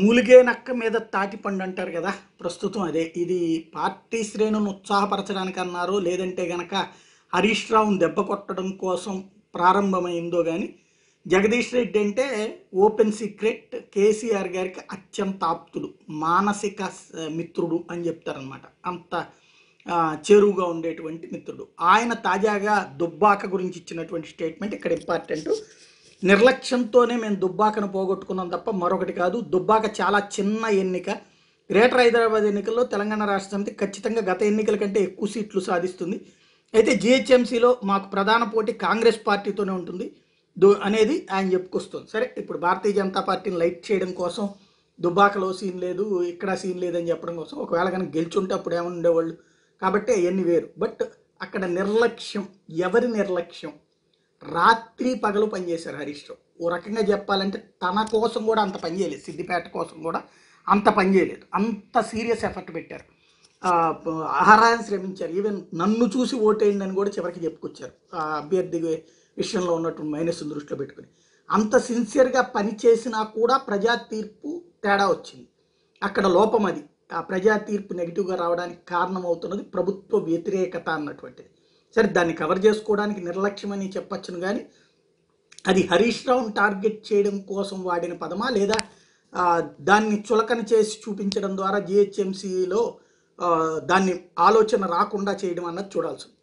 మూలిగే నక్క మీద తాటిపండు అంటారు కదా ప్రస్తుతం అదే ఇది పార్టీ శ్రేణులను ఉత్సాహపరచడానికి అన్నారు లేదంటే గనక హరీష్ రావును దెబ్బ కొట్టడం కోసం ప్రారంభమైందో కానీ జగదీష్ రెడ్డి అంటే ఓపెన్ సీక్రెట్ కేసీఆర్ గారికి అత్యంత ఆప్తుడు మానసిక మిత్రుడు అని చెప్తారనమాట అంత చేరువుగా ఉండేటువంటి మిత్రుడు ఆయన తాజాగా దుబ్బాక గురించి ఇచ్చినటువంటి స్టేట్మెంట్ ఇక్కడ ఇంపార్టెంట్ నిర్లక్ష్యంతోనే మేము దుబ్బాకను పోగొట్టుకున్నాం తప్ప మరొకటి కాదు దుబ్బాక చాలా చిన్న ఎన్నిక గ్రేటర్ హైదరాబాద్ ఎన్నికల్లో తెలంగాణ రాష్ట్ర సమితి ఖచ్చితంగా గత ఎన్నికల కంటే ఎక్కువ సీట్లు సాధిస్తుంది అయితే జిహెచ్ఎంసీలో మాకు ప్రధాన పోటీ కాంగ్రెస్ పార్టీతోనే ఉంటుంది అనేది ఆయన చెప్పుకొస్తుంది సరే ఇప్పుడు భారతీయ జనతా పార్టీని లైట్ చేయడం కోసం దుబ్బాకలో సీన్ లేదు ఇక్కడ సీన్ లేదని చెప్పడం కోసం ఒకవేళ కనుక గెలుచుంటే అప్పుడు ఏమని ఉండేవాళ్ళు కాబట్టి అవన్నీ వేరు బట్ అక్కడ నిర్లక్ష్యం ఎవరి నిర్లక్ష్యం రాత్రి పగలు పనిచేశారు హరీష్ రావు ఓ రకంగా చెప్పాలంటే తన కోసం కూడా అంత పని చేయలేదు సిద్దిపేట కోసం కూడా అంత పని చేయలేదు అంత సీరియస్ ఎఫర్ట్ పెట్టారు ఆహారాన్ని శ్రమించారు ఈవెన్ నన్ను చూసి ఓటేయండి కూడా చివరికి చెప్పుకొచ్చారు అభ్యర్థి విషయంలో ఉన్నటువంటి మైనస్ దృష్టిలో పెట్టుకుని అంత సిన్సియర్గా పని చేసినా కూడా ప్రజా తీర్పు తేడా వచ్చింది అక్కడ లోపం అది ఆ ప్రజా తీర్పు నెగిటివ్గా రావడానికి కారణమవుతున్నది ప్రభుత్వ వ్యతిరేకత అన్నటువంటిది సరే దాన్ని కవర్ చేసుకోవడానికి నిర్లక్ష్యమని చెప్పచ్చును కానీ అది హరీష్ రావును టార్గెట్ చేయడం కోసం వాడిన పదమా లేదా దాన్ని చులకన చేసి చూపించడం ద్వారా జిహెచ్ఎంసీలో దాన్ని ఆలోచన రాకుండా చేయడం అన్నది చూడాల్సి